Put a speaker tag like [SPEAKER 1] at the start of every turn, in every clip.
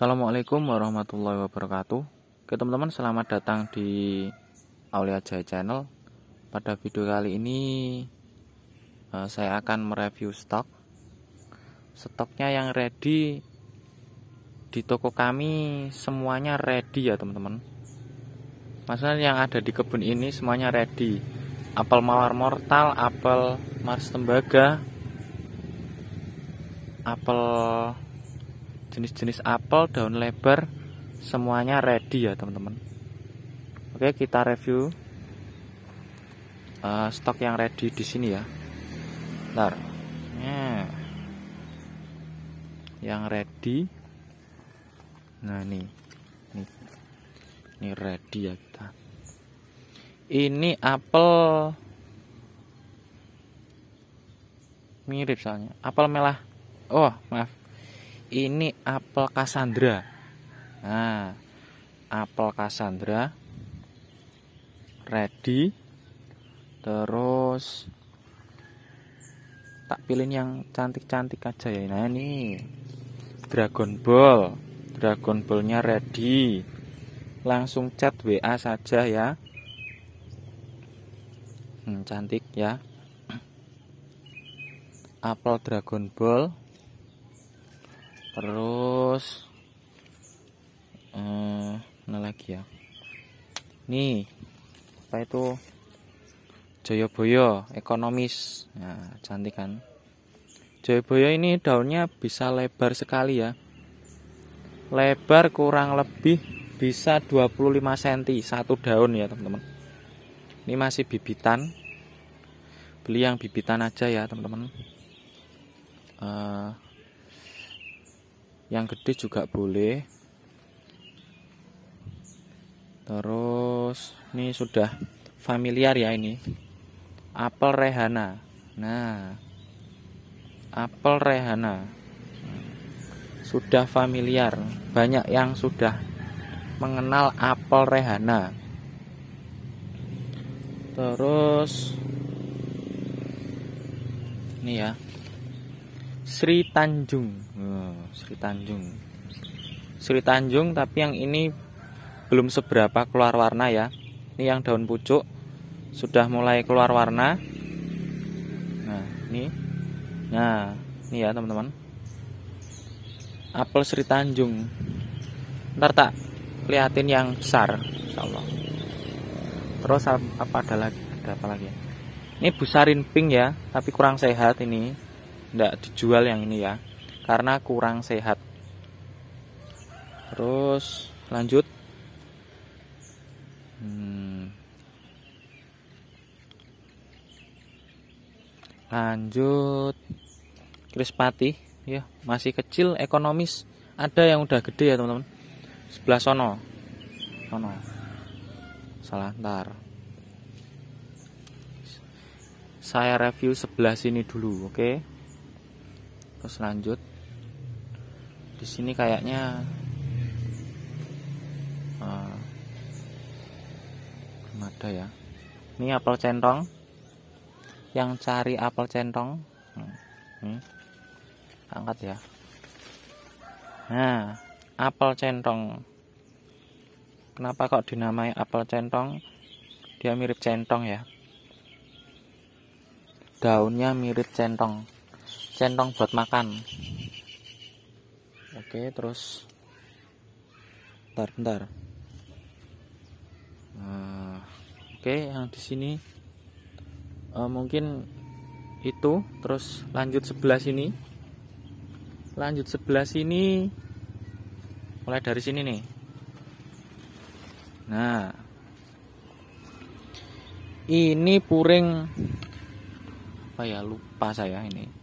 [SPEAKER 1] Assalamualaikum warahmatullahi wabarakatuh Oke teman-teman selamat datang di Aulia Jaya Channel Pada video kali ini eh, Saya akan mereview stok Stoknya yang ready Di toko kami Semuanya ready ya teman-teman Maksudnya yang ada di kebun ini Semuanya ready Apel mawar mortal Apel mars tembaga Apel jenis-jenis apel daun lebar semuanya ready ya teman-teman oke kita review uh, stok yang ready di sini ya ntar nah. yang ready nah nih ini, ini ready ya kita ini apel mirip soalnya apel melah oh maaf ini apel Cassandra. Nah, apel Cassandra ready. Terus tak pilih yang cantik-cantik aja ya. Nah, ini Dragon Ball. Dragon Ballnya ready. Langsung chat WA saja ya. Hmm, cantik ya. Apel Dragon Ball terus eh, mana lagi ya nih apa itu Joyoboyo ekonomis nah, cantik kan Joyoboyo ini daunnya bisa lebar sekali ya lebar kurang lebih bisa 25 cm satu daun ya teman-teman ini masih bibitan beli yang bibitan aja ya teman-teman uh, yang gede juga boleh terus ini sudah familiar ya ini apel rehana nah apel rehana sudah familiar banyak yang sudah mengenal apel rehana terus ini ya Sri Tanjung oh, Sri Tanjung Sri Tanjung tapi yang ini belum seberapa keluar warna ya ini yang daun pucuk sudah mulai keluar warna nah ini nah ini ya teman-teman apel Sri Tanjung ntar tak liatin yang besar insyaallah terus apa ada lagi ada apa lagi ya? ini busarin pink ya tapi kurang sehat ini tidak dijual yang ini ya karena kurang sehat terus lanjut hmm. lanjut krispati ya masih kecil ekonomis ada yang udah gede ya teman-teman sebelah sono sono salah ntar saya review sebelah sini dulu oke okay? terus lanjut di sini kayaknya uh, ada ya ini apel centong yang cari apel centong hmm. angkat ya nah apel centong kenapa kok dinamai apel centong dia mirip centong ya daunnya mirip centong centong buat makan oke terus bentar bentar nah, oke yang di sini uh, mungkin itu terus lanjut sebelah sini lanjut sebelah sini mulai dari sini nih nah ini puring apa oh ya lupa saya ini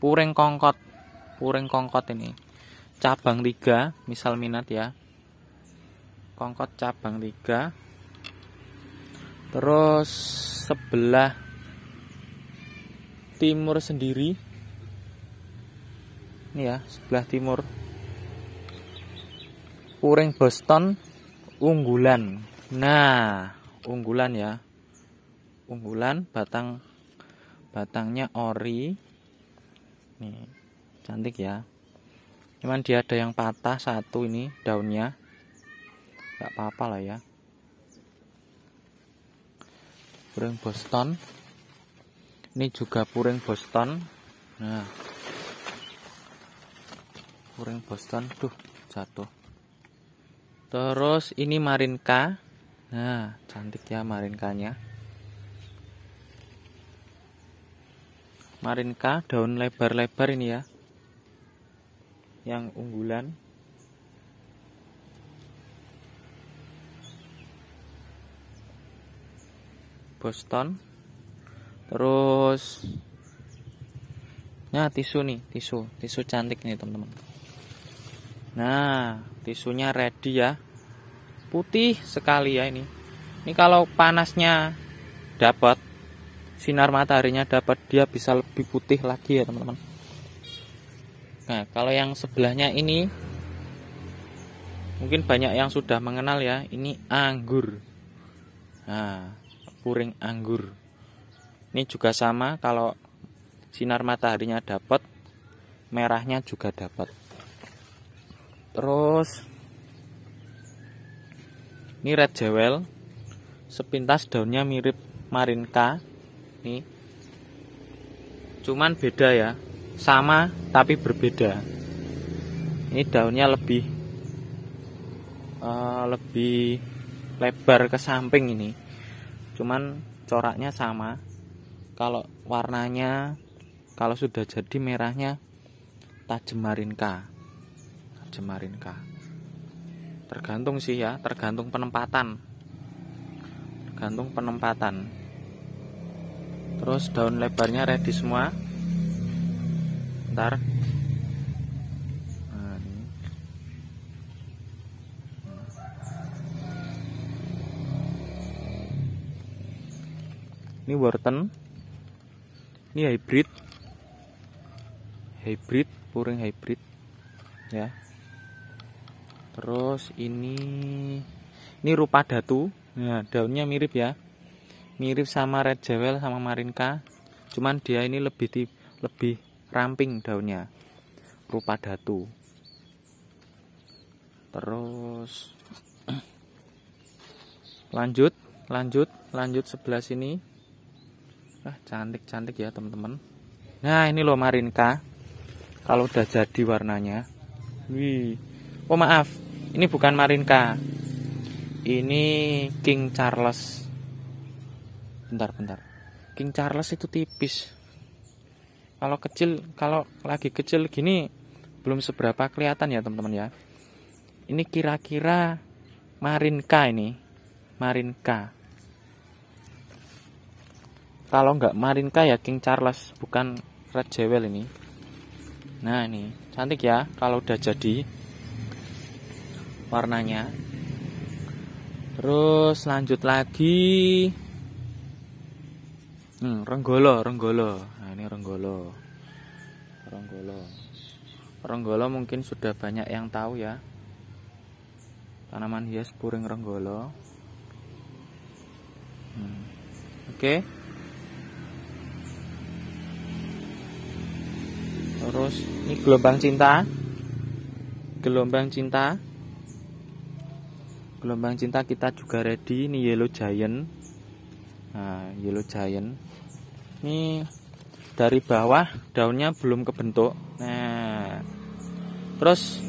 [SPEAKER 1] puring kongkot puring kongkot ini cabang 3 misal minat ya kongkot cabang 3 terus sebelah timur sendiri ini ya sebelah timur puring Boston unggulan nah unggulan ya unggulan batang batangnya ori nih cantik ya cuman dia ada yang patah satu ini daunnya nggak apa-apa lah ya puring Boston ini juga puring Boston nah puring Boston tuh jatuh terus ini Marinka nah cantik ya Marinkanya marinka daun lebar-lebar ini ya yang unggulan Boston terus nah tisu nih tisu tisu cantik nih teman-teman nah tisunya ready ya putih sekali ya ini ini kalau panasnya dapat sinar mataharinya dapat dia bisa lebih putih lagi ya teman-teman nah kalau yang sebelahnya ini mungkin banyak yang sudah mengenal ya ini anggur nah puring anggur ini juga sama kalau sinar mataharinya dapat merahnya juga dapat terus ini red jewel sepintas daunnya mirip marinka nih cuman beda ya sama tapi berbeda ini daunnya lebih uh, lebih lebar ke samping ini cuman coraknya sama kalau warnanya kalau sudah jadi merahnya tajemarinka, tajemarinka. tergantung sih ya tergantung penempatan tergantung penempatan terus daun lebarnya ready semua ntar nah, ini. wortel ini hybrid hybrid puring hybrid ya terus ini ini rupa datu nah daunnya mirip ya mirip sama red jewel sama marinka cuman dia ini lebih di lebih ramping daunnya rupa datu terus lanjut lanjut lanjut sebelah sini ah cantik cantik ya teman-teman nah ini loh marinka kalau udah jadi warnanya wih oh maaf ini bukan marinka ini King Charles bentar bentar King Charles itu tipis kalau kecil kalau lagi kecil gini belum seberapa kelihatan ya teman-teman ya ini kira-kira Marinka ini Marinka kalau nggak Marinka ya King Charles bukan Red Jewel ini nah ini cantik ya kalau udah jadi warnanya terus lanjut lagi Hmm, Renggolo, Renggolo. Nah, ini Renggolo. Renggolo. Renggolo mungkin sudah banyak yang tahu ya. Tanaman hias puring Renggolo. Hmm. Oke. Okay. Terus ini gelombang cinta. Gelombang cinta. Gelombang cinta kita juga ready ini yellow giant. Nah, yellow giant ini dari bawah daunnya belum kebentuk nah terus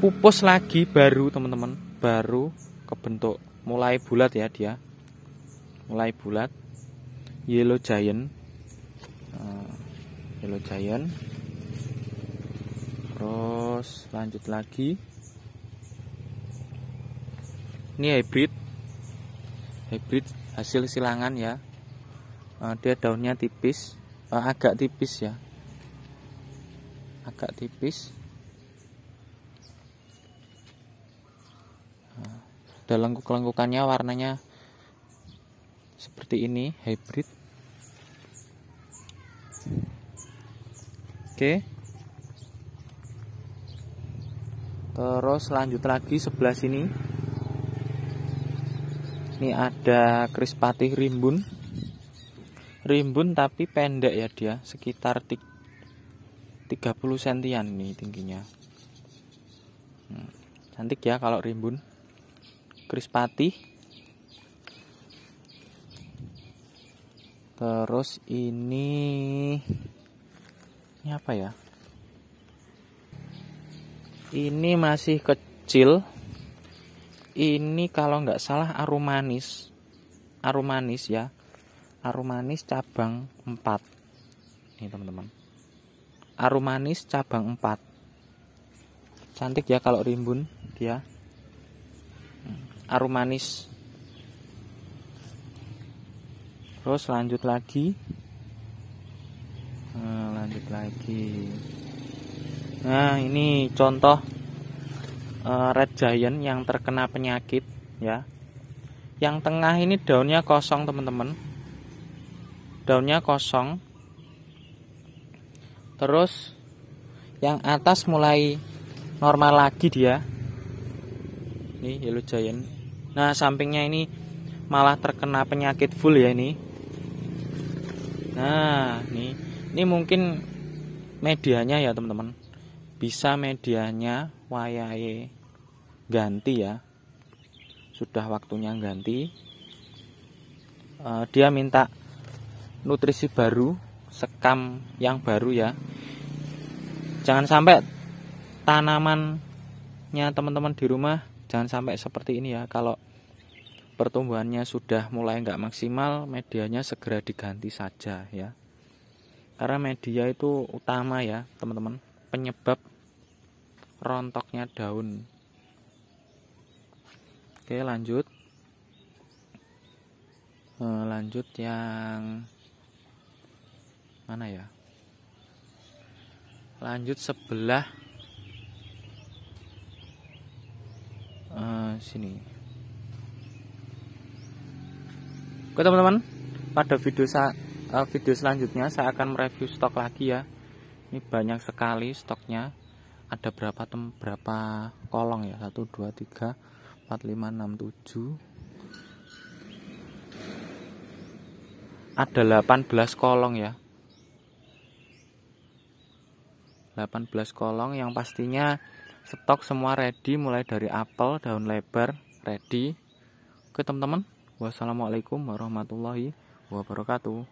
[SPEAKER 1] pupus lagi baru teman-teman baru kebentuk mulai bulat ya dia mulai bulat yellow giant uh, yellow giant terus lanjut lagi ini hybrid hybrid hasil silangan ya uh, dia daunnya tipis uh, agak tipis ya agak tipis eh, ada lengkuk-lengkukannya warnanya seperti ini hybrid oke terus lanjut lagi sebelah sini ini ada krispatih rimbun rimbun tapi pendek ya dia sekitar 30 sentian nih tingginya hmm, cantik ya kalau rimbun krispati terus ini ini apa ya ini masih kecil ini kalau nggak salah arum manis arum manis ya arumanis cabang 4 ini teman-teman arumanis cabang 4 Cantik ya kalau rimbun dia hmm, arumanis, Terus lanjut lagi nah, Lanjut lagi Nah ini contoh eh, Red Giant yang terkena penyakit ya yang tengah ini daunnya kosong teman-teman daunnya kosong terus yang atas mulai normal lagi dia ini yellow giant nah sampingnya ini malah terkena penyakit full ya ini nah ini ini mungkin medianya ya teman-teman bisa medianya wayahe ganti ya sudah waktunya ganti eh, dia minta nutrisi baru, sekam yang baru ya. Jangan sampai tanamannya teman-teman di rumah jangan sampai seperti ini ya. Kalau pertumbuhannya sudah mulai nggak maksimal, medianya segera diganti saja ya. Karena media itu utama ya, teman-teman, penyebab rontoknya daun. Oke, lanjut eh, lanjut yang mana ya lanjut sebelah uh, sini oke teman-teman pada video saya uh, eh, video selanjutnya saya akan mereview stok lagi ya ini banyak sekali stoknya ada berapa tem berapa kolong ya 1 2 3 4 5 6 7 ada 18 kolong ya 18 kolong yang pastinya stok semua ready mulai dari apel daun lebar ready oke teman-teman wassalamualaikum warahmatullahi wabarakatuh